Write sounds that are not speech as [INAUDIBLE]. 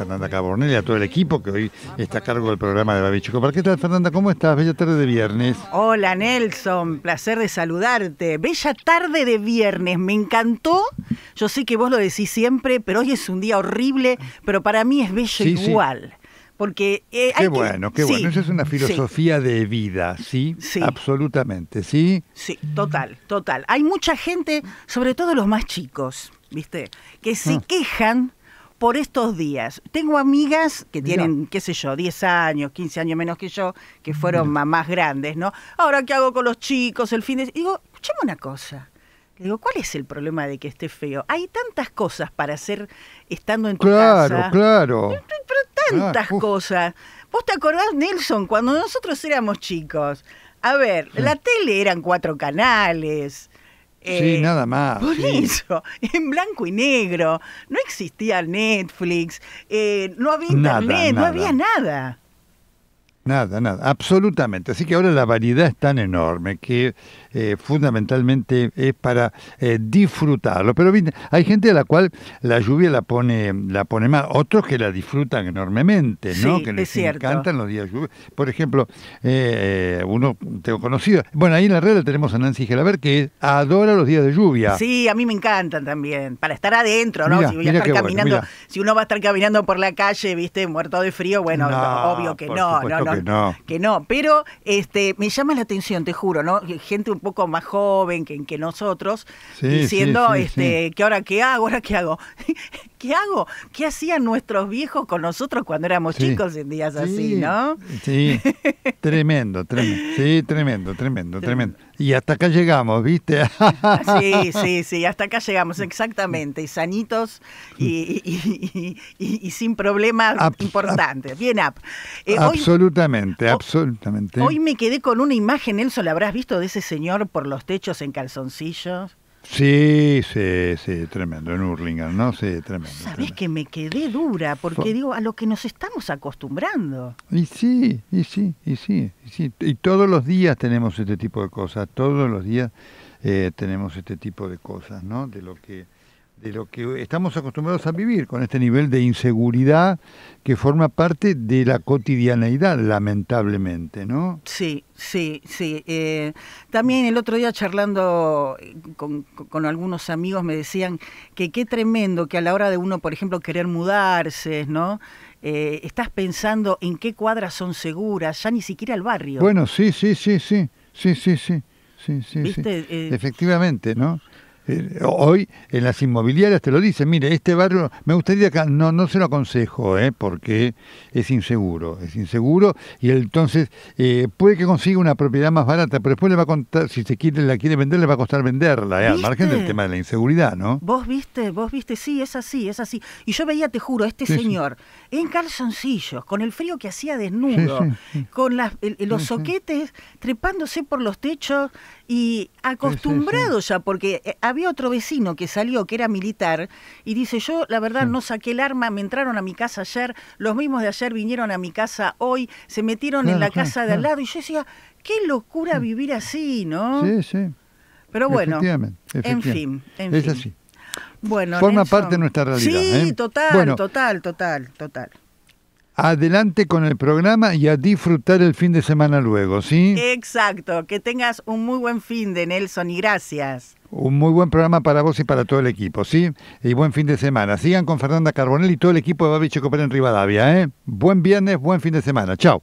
Fernanda Cabornel y a todo el equipo que hoy está a cargo del programa de Babichico. ¿Para qué tal, Fernanda? ¿Cómo estás? Bella tarde de viernes. Hola, Nelson. Placer de saludarte. Bella tarde de viernes. Me encantó. Yo sé que vos lo decís siempre, pero hoy es un día horrible, pero para mí es bello igual. porque eh, qué bueno, qué bueno, Esa es una filosofía de vida, ¿sí? ¿sí? absolutamente, sí. Sí, total, total. Hay mucha gente, sobre todo los más chicos, viste, que se ah. quejan por estos días. Tengo amigas que tienen, qué sé yo, 10 años, 15 años menos que yo, que fueron mamás grandes, ¿no? Ahora, ¿qué hago con los chicos? El fin de... digo, escuchame una cosa. digo, ¿cuál es el problema de que esté feo? Hay tantas cosas para hacer estando en tu casa. Claro, claro. Pero tantas ah, cosas. ¿Vos te acordás, Nelson, cuando nosotros éramos chicos? A ver, la tele eran cuatro canales sí, eh, nada más. Por eso, [LAUGHS] en blanco y negro, no existía Netflix, eh, no había internet, no había nada. Nada, nada, absolutamente. Así que ahora la variedad es tan enorme que eh, fundamentalmente es para eh, disfrutarlo. Pero hay gente a la cual la lluvia la pone, la pone mal, otros que la disfrutan enormemente, ¿no? que les encantan los días de lluvia. Por ejemplo, eh, uno tengo conocido, bueno, ahí en la red tenemos a Nancy Gelaber que adora los días de lluvia. Sí, a mí me encantan también, para estar adentro, ¿no? si voy a estar caminando, si uno va a estar caminando por la calle, viste, muerto de frío, bueno, obvio que no, no, no, que no. pero este, me llama la atención, te juro, ¿no? Gente un poco más joven que, nosotros, diciendo, este, que ahora qué hago, ahora qué hago. [LAUGHS] ¿Qué hago? ¿Qué hacían nuestros viejos con nosotros cuando éramos chicos en días así, no? [LAUGHS] tremendo, sí, tremendo, tremendo. tremendo. Y hasta acá llegamos, ¿viste? [LAUGHS] sí, sí, sí, hasta acá llegamos, exactamente. Y sanitos y, sin problemas importantes. Bien, up. Eh, absolutamente, absolutamente. Hoy me quedé con una imagen, Nelson, ¿la habrás visto de ese señor por los techos en calzoncillos? Sí, sí, sí, tremendo, en Hurlingham, ¿no? Sí, tremendo. Sabes que me quedé dura, porque digo, a lo que nos estamos acostumbrando. Y sí, y sí, y sí, y sí. Y todos los días tenemos este tipo de cosas, todos los días eh, tenemos este tipo de cosas, ¿no? De lo que de lo que estamos acostumbrados a vivir, con este nivel de inseguridad que forma parte de la cotidianeidad, lamentablemente, ¿no? Sí, sí, sí. Eh, también el otro día charlando con, algunos amigos me decían que qué tremendo que a la hora de uno, por ejemplo, querer mudarse, ¿no? Eh, estás pensando en qué cuadras son seguras, ya ni siquiera el barrio. Bueno, sí, sí, sí, sí, sí, sí, sí, sí, sí, eh, efectivamente, ¿no? Eh, hoy en las inmobiliarias te lo dicen, mire, este barrio me gustaría que no, no se lo aconsejo, ¿eh? porque es inseguro, es inseguro y entonces eh, puede que consiga una propiedad más barata, pero después le va a contar, si se quiere, la quiere vender, le va a costar venderla, ¿eh? al margen del tema de la inseguridad, ¿no? Vos viste, vos viste, sí, es así, es así. Y yo veía, te juro, a este señor en calzoncillos, con el frío que hacía desnudo, con las, los soquetes trepándose por los techos, y acostumbrado ya, porque eh, había otro vecino que salió, que era militar, y dice, yo la verdad no saqué el arma, me entraron a mi casa ayer, los mismos de ayer vinieron a mi casa hoy, se metieron en la casa de al lado, y yo decía, qué locura vivir así, ¿no? Sí, sí. Pero bueno, efectivamente, efectivamente. en fin, en es así. Bueno, Forma parte de nuestra realidad. Sí, ¿eh? total, total, total, total adelante con el programa y a disfrutar el fin de semana luego, ¿sí? Exacto, que tengas un muy buen fin de Nelson y gracias. Un muy buen programa para vos y para todo el equipo, ¿sí? Y buen fin de semana. Sigan con Fernanda Carbonell y todo el equipo de Babiche Copera en Rivadavia, ¿eh? Buen viernes, buen fin de semana. Chao.